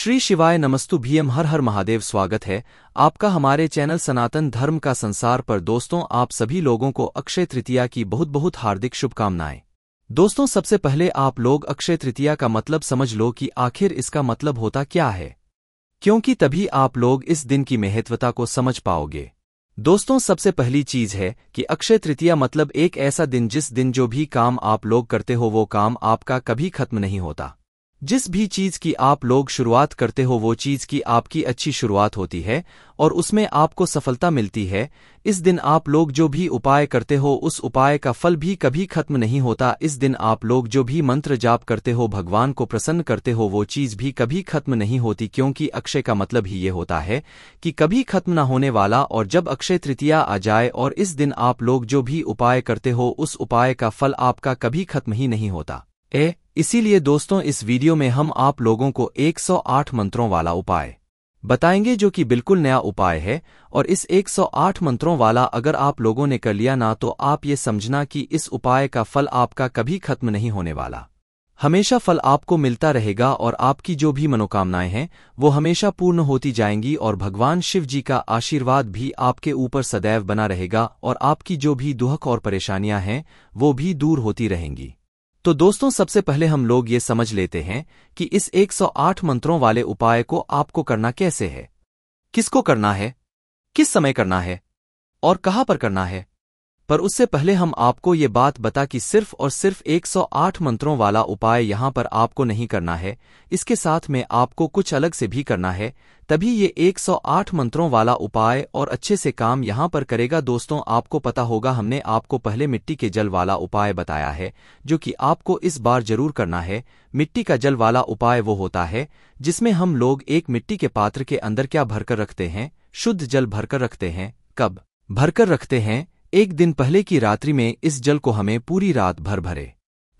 श्री शिवाय नमस्तु भीएम हर हर महादेव स्वागत है आपका हमारे चैनल सनातन धर्म का संसार पर दोस्तों आप सभी लोगों को अक्षय तृतीया की बहुत बहुत हार्दिक शुभकामनाएं दोस्तों सबसे पहले आप लोग अक्षय तृतीया का मतलब समझ लो कि आखिर इसका मतलब होता क्या है क्योंकि तभी आप लोग इस दिन की महत्वता को समझ पाओगे दोस्तों सबसे पहली चीज है कि अक्षय तृतीया मतलब एक ऐसा दिन जिस दिन जो भी काम आप लोग करते हो वो काम आपका कभी खत्म नहीं होता जिस भी चीज की आप लोग शुरुआत करते हो वो चीज की आपकी अच्छी शुरुआत होती है और उसमें आपको सफलता मिलती है इस दिन आप लोग जो भी उपाय करते हो उस उपाय का फल भी कभी खत्म नहीं होता इस दिन आप लोग जो भी मंत्र जाप करते हो भगवान को प्रसन्न करते हो वो चीज भी कभी खत्म नहीं होती क्योंकि अक्षय का मतलब ही ये होता है कि कभी खत्म न होने वाला और जब अक्षय तृतीया आ जाए और इस दिन आप लोग जो भी उपाय करते हो उस उपाय का फल आपका कभी खत्म ही नहीं होता ए इसीलिए दोस्तों इस वीडियो में हम आप लोगों को 108 मंत्रों वाला उपाय बताएंगे जो कि बिल्कुल नया उपाय है और इस 108 मंत्रों वाला अगर आप लोगों ने कर लिया ना तो आप ये समझना कि इस उपाय का फल आपका कभी खत्म नहीं होने वाला हमेशा फल आपको मिलता रहेगा और आपकी जो भी मनोकामनाएं हैं वो हमेशा पूर्ण होती जाएंगी और भगवान शिव जी का आशीर्वाद भी आपके ऊपर सदैव बना रहेगा और आपकी जो भी दुहक और परेशानियां हैं वो भी दूर होती रहेंगी तो दोस्तों सबसे पहले हम लोग ये समझ लेते हैं कि इस 108 मंत्रों वाले उपाय को आपको करना कैसे है किसको करना है किस समय करना है और कहां पर करना है पर उससे पहले हम आपको ये बात बता कि सिर्फ और सिर्फ 108 मंत्रों वाला उपाय यहाँ पर आपको नहीं करना है इसके साथ में आपको कुछ अलग से भी करना है तभी ये 108 मंत्रों वाला उपाय और अच्छे से काम यहाँ पर करेगा दोस्तों आपको पता होगा हमने आपको पहले मिट्टी के जल वाला उपाय बताया है जो कि आपको इस बार जरूर करना है मिट्टी का जल वाला उपाय वो होता है जिसमें हम लोग एक मिट्टी के पात्र के अंदर क्या भरकर रखते हैं शुद्ध जल भरकर रखते हैं कब भरकर रखते हैं एक दिन पहले की रात्रि में इस जल को हमें पूरी रात भर भरे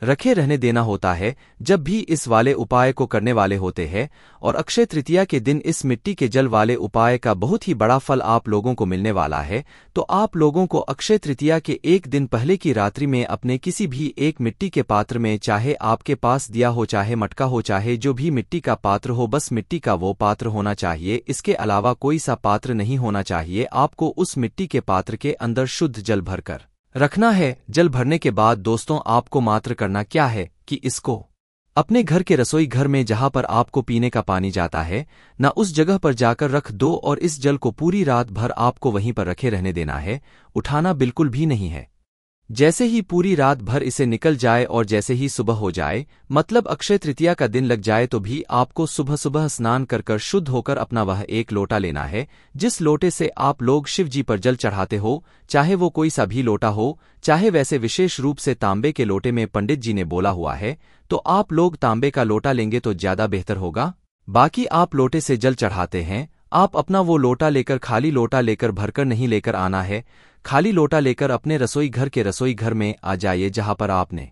रखे रहने देना होता है जब भी इस वाले उपाय को करने वाले होते हैं और अक्षय तृतीया के दिन इस मिट्टी के जल वाले उपाय का बहुत ही बड़ा फल आप लोगों को मिलने वाला है तो आप लोगों को अक्षय तृतीया के एक दिन पहले की रात्रि में अपने किसी भी एक मिट्टी के पात्र में चाहे आपके पास दिया हो चाहे मटका हो चाहे जो भी मिट्टी का पात्र हो बस मिट्टी का वो पात्र होना चाहिए इसके अलावा कोई सा पात्र नहीं होना चाहिए आपको उस मिट्टी के पात्र के अंदर शुद्ध जल भरकर रखना है जल भरने के बाद दोस्तों आपको मात्र करना क्या है कि इसको अपने घर के रसोई घर में जहां पर आपको पीने का पानी जाता है न उस जगह पर जाकर रख दो और इस जल को पूरी रात भर आपको वहीं पर रखे रहने देना है उठाना बिल्कुल भी नहीं है जैसे ही पूरी रात भर इसे निकल जाए और जैसे ही सुबह हो जाए मतलब अक्षय तृतीया का दिन लग जाए तो भी आपको सुबह सुबह स्नान कर कर शुद्ध होकर अपना वह एक लोटा लेना है जिस लोटे से आप लोग शिव जी पर जल चढ़ाते हो चाहे वो कोई सा भी लोटा हो चाहे वैसे विशेष रूप से तांबे के लोटे में पंडित जी ने बोला हुआ है तो आप लोग तांबे का लोटा लेंगे तो ज्यादा बेहतर होगा बाकी आप लोटे से जल चढ़ाते हैं आप अपना वो लोटा लेकर खाली लोटा लेकर भरकर नहीं लेकर आना है खाली लोटा लेकर अपने रसोई घर के रसोई घर में आ जाइए जहाँ पर आपने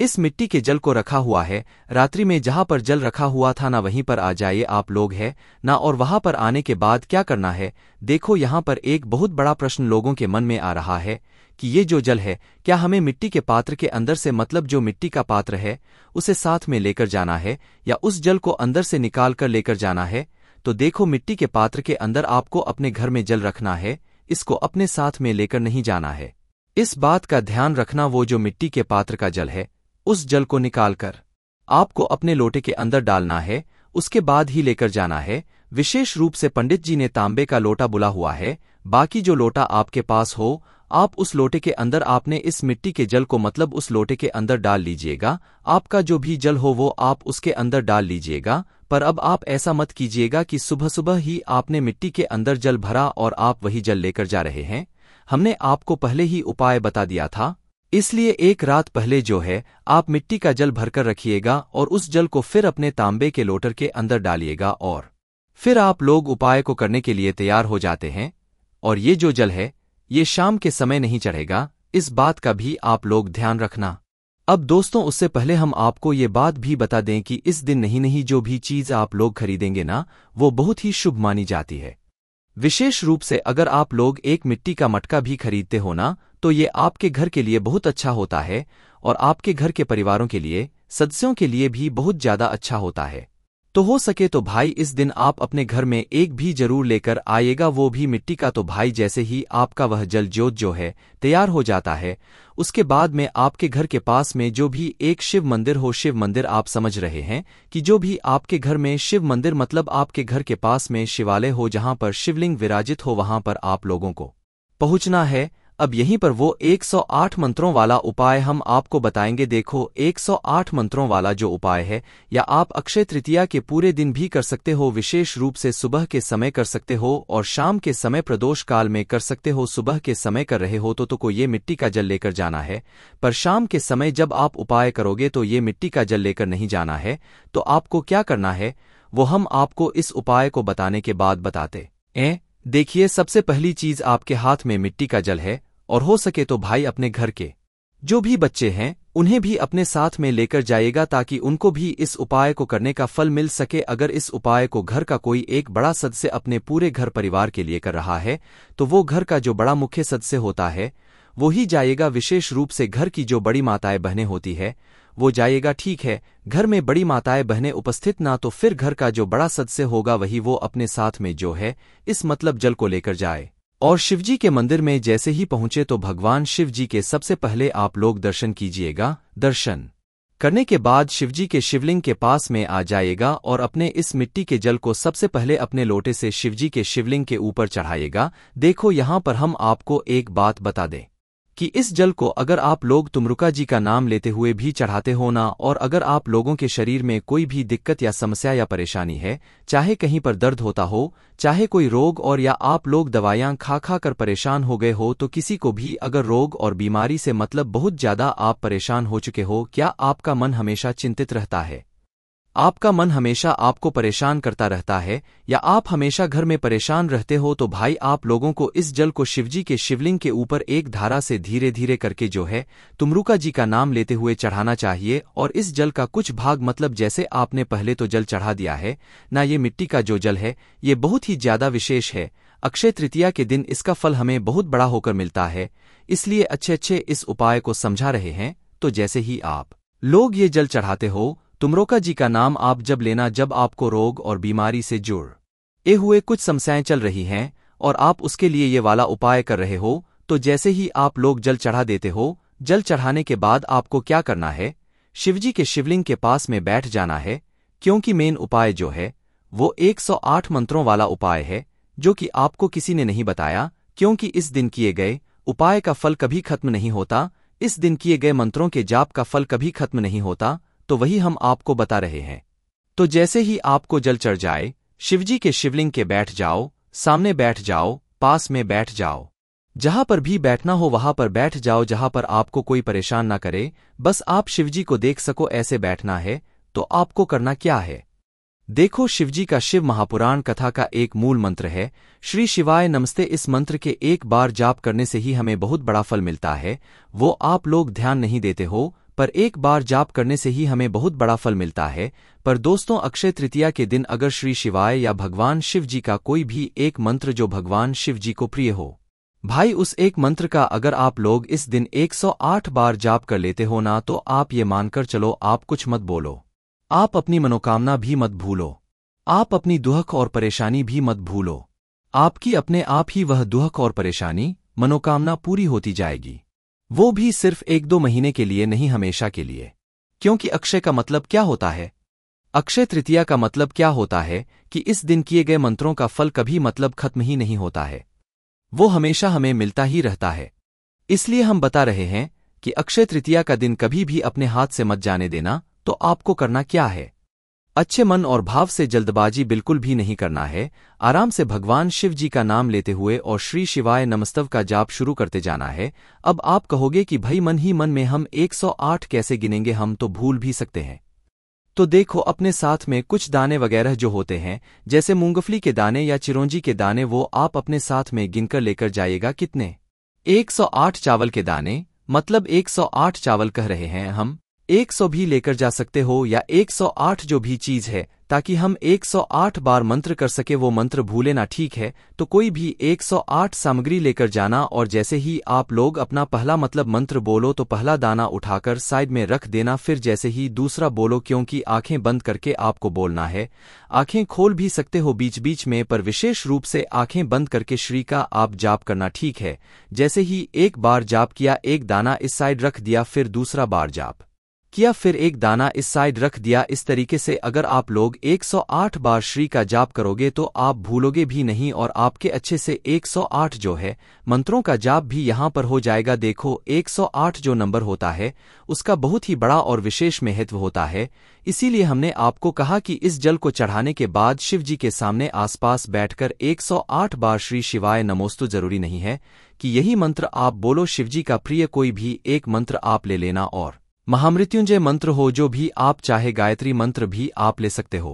इस मिट्टी के जल को रखा हुआ है रात्रि में जहां पर जल रखा हुआ था ना वहीं पर आ जाइए आप लोग है ना और वहां पर आने के बाद क्या करना है देखो यहाँ पर एक बहुत बड़ा प्रश्न लोगों के मन में आ रहा है कि ये जो जल है क्या हमें मिट्टी के पात्र के अंदर से मतलब जो मिट्टी का पात्र है उसे साथ में लेकर जाना है या उस जल को अंदर से निकाल कर लेकर जाना है तो देखो मिट्टी के पात्र के अंदर आपको अपने घर में जल रखना है इसको अपने साथ में लेकर नहीं जाना है इस बात का ध्यान रखना वो जो मिट्टी के पात्र का जल है उस जल को निकालकर आपको अपने लोटे के अंदर डालना है उसके बाद ही लेकर जाना है विशेष रूप से पंडित जी ने तांबे का लोटा बुला हुआ है बाकी जो लोटा आपके पास हो आप उस लोटे के अंदर आपने इस मिट्टी के जल को मतलब उस लोटे के अंदर डाल लीजिएगा आपका जो भी जल हो वो आप उसके अंदर डाल लीजिएगा पर अब आप ऐसा मत कीजिएगा कि सुबह सुबह ही आपने मिट्टी के अंदर जल भरा और आप वही जल लेकर जा रहे हैं हमने आपको पहले ही उपाय बता दिया था इसलिए एक रात पहले जो है आप मिट्टी का जल भरकर रखिएगा और उस जल को फिर अपने तांबे के लोटर के अंदर डालिएगा और फिर आप लोग उपाय को करने के लिए तैयार हो जाते हैं और ये जो जल है ये शाम के समय नहीं चढ़ेगा इस बात का भी आप लोग ध्यान रखना अब दोस्तों उससे पहले हम आपको ये बात भी बता दें कि इस दिन नहीं नहीं जो भी चीज़ आप लोग खरीदेंगे ना वो बहुत ही शुभ मानी जाती है विशेष रूप से अगर आप लोग एक मिट्टी का मटका भी खरीदते हो ना तो ये आपके घर के लिए बहुत अच्छा होता है और आपके घर के परिवारों के लिए सदस्यों के लिए भी बहुत ज्यादा अच्छा होता है तो हो सके तो भाई इस दिन आप अपने घर में एक भी जरूर लेकर आएगा वो भी मिट्टी का तो भाई जैसे ही आपका वह जल जोत जो है तैयार हो जाता है उसके बाद में आपके घर के पास में जो भी एक शिव मंदिर हो शिव मंदिर आप समझ रहे हैं कि जो भी आपके घर में शिव मंदिर मतलब आपके घर के पास में शिवालय हो जहां पर शिवलिंग विराजित हो वहां पर आप लोगों को पहुंचना है अब यहीं पर वो 108 मंत्रों वाला उपाय हम आपको बताएंगे देखो 108 मंत्रों वाला जो उपाय है या आप अक्षय तृतीया के पूरे दिन भी कर सकते हो विशेष रूप से सुबह के समय कर सकते हो और शाम के समय प्रदोष काल में कर सकते हो सुबह के समय कर रहे हो तो, तो को ये मिट्टी का जल लेकर जाना है पर शाम के समय जब आप उपाय करोगे तो ये मिट्टी का जल लेकर नहीं जाना है तो आपको क्या करना है वो हम आपको इस उपाय को बताने के बाद बताते ए देखिए सबसे पहली चीज आपके हाथ में मिट्टी का जल है और हो सके तो भाई अपने घर के जो भी बच्चे हैं उन्हें भी अपने साथ में लेकर जाएगा ताकि उनको भी इस उपाय को करने का फल मिल सके अगर इस उपाय को घर का कोई एक बड़ा सदस्य अपने पूरे घर परिवार के लिए कर रहा है तो वो घर का जो बड़ा मुख्य सदस्य होता है वो ही जाएगा विशेष रूप से घर की जो बड़ी माताएं बहनें होती है वो जाएगा ठीक है घर में बड़ी माताएं बहनें उपस्थित ना तो फिर घर का जो बड़ा सदस्य होगा वही वो अपने साथ में जो है इस मतलब जल को लेकर जाए और शिवजी के मंदिर में जैसे ही पहुंचे तो भगवान शिव जी के सबसे पहले आप लोग दर्शन कीजिएगा दर्शन करने के बाद शिवजी के शिवलिंग के पास में आ जाएगा और अपने इस मिट्टी के जल को सबसे पहले अपने लोटे से शिवजी के शिवलिंग के ऊपर चढ़ाएगा देखो यहाँ पर हम आपको एक बात बता दें कि इस जल को अगर आप लोग तुमरुका जी का नाम लेते हुए भी चढ़ाते हो ना और अगर आप लोगों के शरीर में कोई भी दिक्कत या समस्या या परेशानी है चाहे कहीं पर दर्द होता हो चाहे कोई रोग और या आप लोग दवायाँ खा खा कर परेशान हो गए हो तो किसी को भी अगर रोग और बीमारी से मतलब बहुत ज्यादा आप परेशान हो चुके हो क्या आपका मन हमेशा चिंतित रहता है आपका मन हमेशा आपको परेशान करता रहता है या आप हमेशा घर में परेशान रहते हो तो भाई आप लोगों को इस जल को शिवजी के शिवलिंग के ऊपर एक धारा से धीरे धीरे करके जो है तुमरुका जी का नाम लेते हुए चढ़ाना चाहिए और इस जल का कुछ भाग मतलब जैसे आपने पहले तो जल चढ़ा दिया है ना ये मिट्टी का जो जल है ये बहुत ही ज्यादा विशेष है अक्षय तृतीया के दिन इसका फल हमें बहुत बड़ा होकर मिलता है इसलिए अच्छे अच्छे इस उपाय को समझा रहे हैं तो जैसे ही आप लोग ये जल चढ़ाते हो तुमरोका जी का नाम आप जब लेना जब आपको रोग और बीमारी से जुड़ ए हुए कुछ समस्याएं चल रही हैं और आप उसके लिए ये वाला उपाय कर रहे हो तो जैसे ही आप लोग जल चढ़ा देते हो जल चढ़ाने के बाद आपको क्या करना है शिवजी के शिवलिंग के पास में बैठ जाना है क्योंकि मेन उपाय जो है वो 108 मंत्रों वाला उपाय है जो कि आपको किसी ने नहीं बताया क्योंकि इस दिन किए गए उपाय का फल कभी खत्म नहीं होता इस दिन किए गए मंत्रों के जाप का फल कभी खत्म नहीं होता तो वही हम आपको बता रहे हैं तो जैसे ही आपको जल चढ़ जाए शिवजी के शिवलिंग के बैठ जाओ सामने बैठ जाओ पास में बैठ जाओ जहां पर भी बैठना हो वहां पर बैठ जाओ जहां पर आपको कोई परेशान ना करे बस आप शिवजी को देख सको ऐसे बैठना है तो आपको करना क्या है देखो शिवजी का शिव महापुराण कथा का एक मूल मंत्र है श्री शिवाय नमस्ते इस मंत्र के एक बार जाप करने से ही हमें बहुत बड़ा फल मिलता है वो आप लोग ध्यान नहीं देते हो पर एक बार जाप करने से ही हमें बहुत बड़ा फल मिलता है पर दोस्तों अक्षय तृतीया के दिन अगर श्री शिवाय या भगवान शिव जी का कोई भी एक मंत्र जो भगवान शिव जी को प्रिय हो भाई उस एक मंत्र का अगर आप लोग इस दिन 108 बार जाप कर लेते हो ना तो आप ये मानकर चलो आप कुछ मत बोलो आप अपनी मनोकामना भी मत भूलो आप अपनी दुहक और परेशानी भी मत भूलो आपकी अपने आप ही वह दुहक और परेशानी मनोकामना पूरी होती जाएगी वो भी सिर्फ एक दो महीने के लिए नहीं हमेशा के लिए क्योंकि अक्षय का मतलब क्या होता है अक्षय तृतीया का मतलब क्या होता है कि इस दिन किए गए मंत्रों का फल कभी मतलब खत्म ही नहीं होता है वो हमेशा हमें मिलता ही रहता है इसलिए हम बता रहे हैं कि अक्षय तृतीया का दिन कभी भी अपने हाथ से मत जाने देना तो आपको करना क्या है अच्छे मन और भाव से जल्दबाजी बिल्कुल भी नहीं करना है आराम से भगवान शिव जी का नाम लेते हुए और श्री शिवाय नमस्तव का जाप शुरू करते जाना है अब आप कहोगे कि भई मन ही मन में हम 108 कैसे गिनेंगे हम तो भूल भी सकते हैं तो देखो अपने साथ में कुछ दाने वगैरह जो होते हैं जैसे मूंगफली के दाने या चिरोंजी के दाने वो आप अपने साथ में गिनकर लेकर जाइएगा कितने 108 चावल के दाने मतलब 108 चावल कह रहे हैं हम एक सौ भी लेकर जा सकते हो या एक सौ आठ जो भी चीज है ताकि हम एक सौ आठ बार मंत्र कर सके वो मंत्र भूले ना ठीक है तो कोई भी एक सौ आठ सामग्री लेकर जाना और जैसे ही आप लोग अपना पहला मतलब मंत्र बोलो तो पहला दाना उठाकर साइड में रख देना फिर जैसे ही दूसरा बोलो क्योंकि आंखें बंद करके आपको बोलना है आंखें खोल भी सकते हो बीच बीच में पर विशेष रूप से आंखें बंद करके श्री का आप जाप करना ठीक है जैसे ही एक बार जाप किया एक दाना इस साइड रख दिया फिर दूसरा बार जाप किया फिर एक दाना इस साइड रख दिया इस तरीके से अगर आप लोग 108 बार श्री का जाप करोगे तो आप भूलोगे भी नहीं और आपके अच्छे से 108 जो है मंत्रों का जाप भी यहाँ पर हो जाएगा देखो 108 जो नंबर होता है उसका बहुत ही बड़ा और विशेष महत्व होता है इसीलिए हमने आपको कहा कि इस जल को चढ़ाने के बाद शिव जी के सामने आसपास बैठकर 108 बार श्री शिवाय नमोस्तु जरूरी नहीं है कि यही मंत्र आप बोलो शिवजी का प्रिय कोई भी एक मंत्र आप ले लेना और महामृत्युंजय मंत्र हो जो भी आप चाहे गायत्री मंत्र भी आप ले सकते हो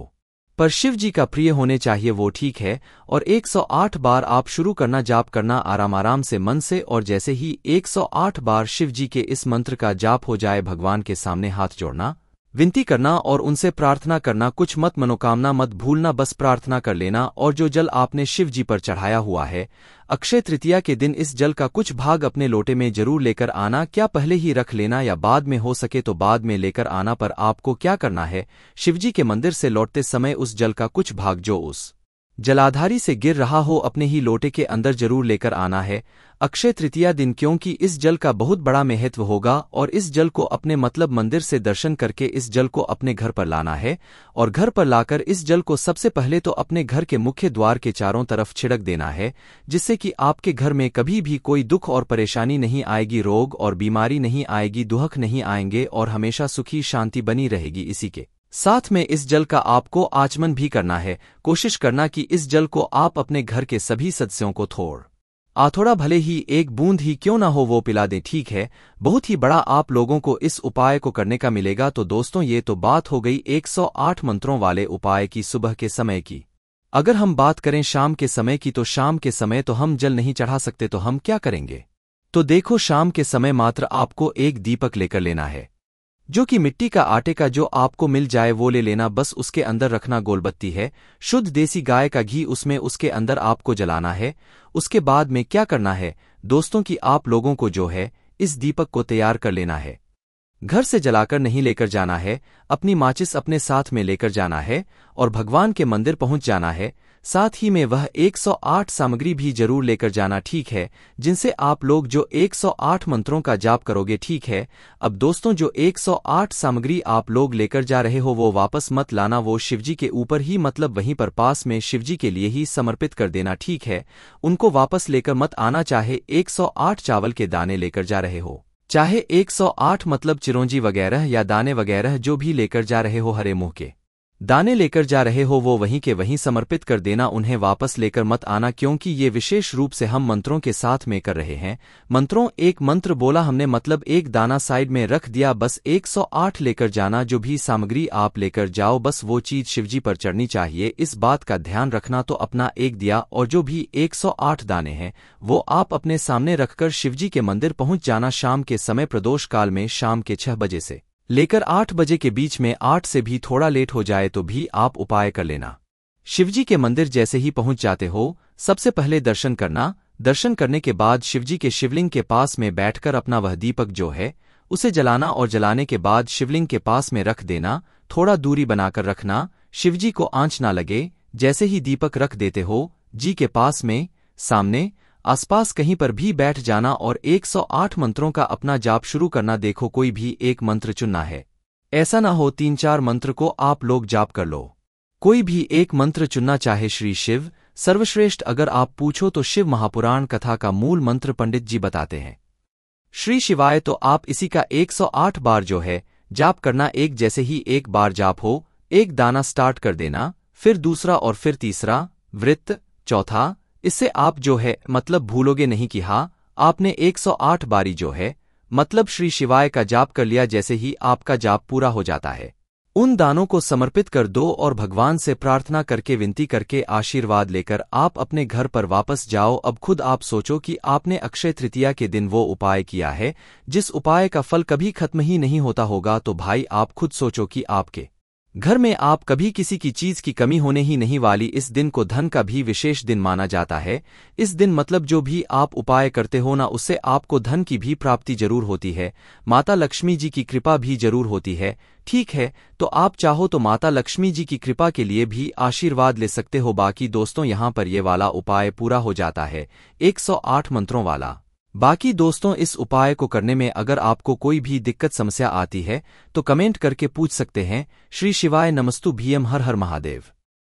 पर शिव जी का प्रिय होने चाहिए वो ठीक है और 108 बार आप शुरू करना जाप करना आराम आराम से मन से और जैसे ही 108 बार शिव जी के इस मंत्र का जाप हो जाए भगवान के सामने हाथ जोड़ना विनती करना और उनसे प्रार्थना करना कुछ मत मनोकामना मत भूलना बस प्रार्थना कर लेना और जो जल आपने शिव जी पर चढ़ाया हुआ है अक्षय तृतीया के दिन इस जल का कुछ भाग अपने लोटे में जरूर लेकर आना क्या पहले ही रख लेना या बाद में हो सके तो बाद में लेकर आना पर आपको क्या करना है शिवजी के मंदिर से लौटते समय उस जल का कुछ भाग जो उस जलाधारी से गिर रहा हो अपने ही लोटे के अंदर जरूर लेकर आना है अक्षय तृतीया दिन क्योंकि इस जल का बहुत बड़ा महत्व होगा और इस जल को अपने मतलब मंदिर से दर्शन करके इस जल को अपने घर पर लाना है और घर पर लाकर इस जल को सबसे पहले तो अपने घर के मुख्य द्वार के चारों तरफ छिड़क देना है जिससे कि आपके घर में कभी भी कोई दुख और परेशानी नहीं आएगी रोग और बीमारी नहीं आएगी दुहक नहीं आएंगे और हमेशा सुखी शांति बनी रहेगी इसी के साथ में इस जल का आपको आचमन भी करना है कोशिश करना कि इस जल को आप अपने घर के सभी सदस्यों को थोड़ आथोड़ा भले ही एक बूंद ही क्यों ना हो वो पिला दें ठीक है बहुत ही बड़ा आप लोगों को इस उपाय को करने का मिलेगा तो दोस्तों ये तो बात हो गई 108 मंत्रों वाले उपाय की सुबह के समय की अगर हम बात करें शाम के समय की तो शाम के समय तो हम जल नहीं चढ़ा सकते तो हम क्या करेंगे तो देखो शाम के समय मात्र आपको एक दीपक लेकर लेना है जो कि मिट्टी का आटे का जो आपको मिल जाए वो ले लेना बस उसके अंदर रखना गोलबत्ती है शुद्ध देसी गाय का घी उसमें उसके अंदर आपको जलाना है उसके बाद में क्या करना है दोस्तों की आप लोगों को जो है इस दीपक को तैयार कर लेना है घर से जलाकर नहीं लेकर जाना है अपनी माचिस अपने साथ में लेकर जाना है और भगवान के मंदिर पहुंच जाना है साथ ही में वह 108 सामग्री भी जरूर लेकर जाना ठीक है जिनसे आप लोग जो 108 मंत्रों का जाप करोगे ठीक है अब दोस्तों जो 108 सामग्री आप लोग लेकर जा रहे हो वो वापस मत लाना वो शिवजी के ऊपर ही मतलब वहीं पर पास में शिवजी के लिए ही समर्पित कर देना ठीक है उनको वापस लेकर मत आना चाहे एक चावल के दाने लेकर जा रहे हो चाहे 108 मतलब चिरोंजी वगैरह या दाने वगैरह जो भी लेकर जा रहे हो हरे मुंह के दाने लेकर जा रहे हो वो वहीं के वहीं समर्पित कर देना उन्हें वापस लेकर मत आना क्योंकि ये विशेष रूप से हम मंत्रों के साथ में कर रहे हैं मंत्रों एक मंत्र बोला हमने मतलब एक दाना साइड में रख दिया बस 108 लेकर जाना जो भी सामग्री आप लेकर जाओ बस वो चीज शिवजी पर चढ़नी चाहिए इस बात का ध्यान रखना तो अपना एक दिया और जो भी एक दाने हैं वो आप अपने सामने रखकर शिवजी के मंदिर पहुंच जाना शाम के समय प्रदोष काल में शाम के छह बजे से लेकर आठ बजे के बीच में आठ से भी थोड़ा लेट हो जाए तो भी आप उपाय कर लेना शिवजी के मंदिर जैसे ही पहुंच जाते हो सबसे पहले दर्शन करना दर्शन करने के बाद शिवजी के शिवलिंग के पास में बैठकर अपना वह दीपक जो है उसे जलाना और जलाने के बाद शिवलिंग के पास में रख देना थोड़ा दूरी बनाकर रखना शिवजी को आंच ना लगे जैसे ही दीपक रख देते हो जी के पास में सामने आसपास कहीं पर भी बैठ जाना और 108 मंत्रों का अपना जाप शुरू करना देखो कोई भी एक मंत्र चुनना है ऐसा ना हो तीन चार मंत्र को आप लोग जाप कर लो कोई भी एक मंत्र चुनना चाहे श्री शिव सर्वश्रेष्ठ अगर आप पूछो तो शिव महापुराण कथा का मूल मंत्र पंडित जी बताते हैं श्री शिवाय तो आप इसी का 108 बार जो है जाप करना एक जैसे ही एक बार जाप हो एक दाना स्टार्ट कर देना फिर दूसरा और फिर तीसरा वृत्त चौथा इससे आप जो है मतलब भूलोगे नहीं कि हाँ आपने 108 बारी जो है मतलब श्री शिवाय का जाप कर लिया जैसे ही आपका जाप पूरा हो जाता है उन दानों को समर्पित कर दो और भगवान से प्रार्थना करके विनती करके आशीर्वाद लेकर आप अपने घर पर वापस जाओ अब खुद आप सोचो कि आपने अक्षय तृतीया के दिन वो उपाय किया है जिस उपाय का फल कभी खत्म ही नहीं होता होगा तो भाई आप खुद सोचो कि आपके घर में आप कभी किसी की चीज की कमी होने ही नहीं वाली इस दिन को धन का भी विशेष दिन माना जाता है इस दिन मतलब जो भी आप उपाय करते हो ना उससे आपको धन की भी प्राप्ति जरूर होती है माता लक्ष्मी जी की कृपा भी जरूर होती है ठीक है तो आप चाहो तो माता लक्ष्मी जी की कृपा के लिए भी आशीर्वाद ले सकते हो बाकी दोस्तों यहाँ पर ये वाला उपाय पूरा हो जाता है एक मंत्रों वाला बाकी दोस्तों इस उपाय को करने में अगर आपको कोई भी दिक्कत समस्या आती है तो कमेंट करके पूछ सकते हैं श्री शिवाय नमस्तु भीएम हर हर महादेव